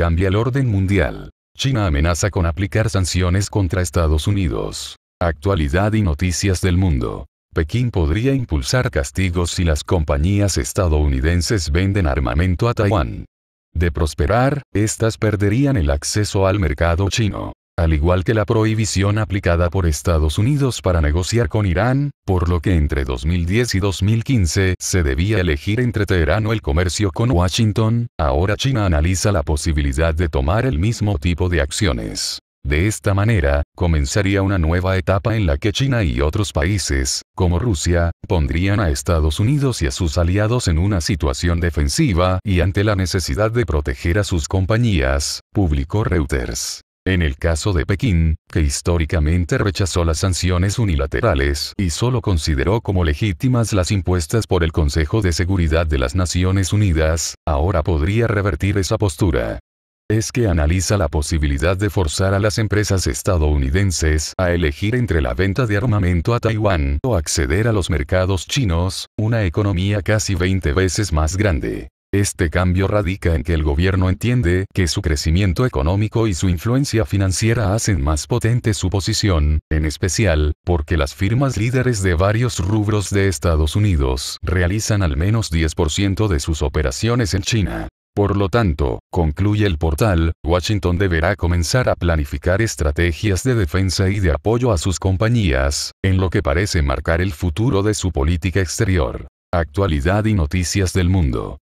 cambia el orden mundial. China amenaza con aplicar sanciones contra Estados Unidos. Actualidad y noticias del mundo. Pekín podría impulsar castigos si las compañías estadounidenses venden armamento a Taiwán. De prosperar, estas perderían el acceso al mercado chino al igual que la prohibición aplicada por Estados Unidos para negociar con Irán, por lo que entre 2010 y 2015 se debía elegir entre Teherán o el comercio con Washington, ahora China analiza la posibilidad de tomar el mismo tipo de acciones. De esta manera, comenzaría una nueva etapa en la que China y otros países, como Rusia, pondrían a Estados Unidos y a sus aliados en una situación defensiva y ante la necesidad de proteger a sus compañías, publicó Reuters en el caso de Pekín, que históricamente rechazó las sanciones unilaterales y solo consideró como legítimas las impuestas por el Consejo de Seguridad de las Naciones Unidas, ahora podría revertir esa postura es que analiza la posibilidad de forzar a las empresas estadounidenses a elegir entre la venta de armamento a Taiwán o acceder a los mercados chinos, una economía casi 20 veces más grande. Este cambio radica en que el gobierno entiende que su crecimiento económico y su influencia financiera hacen más potente su posición, en especial, porque las firmas líderes de varios rubros de Estados Unidos realizan al menos 10% de sus operaciones en China. Por lo tanto, concluye el portal, Washington deberá comenzar a planificar estrategias de defensa y de apoyo a sus compañías, en lo que parece marcar el futuro de su política exterior. Actualidad y noticias del mundo.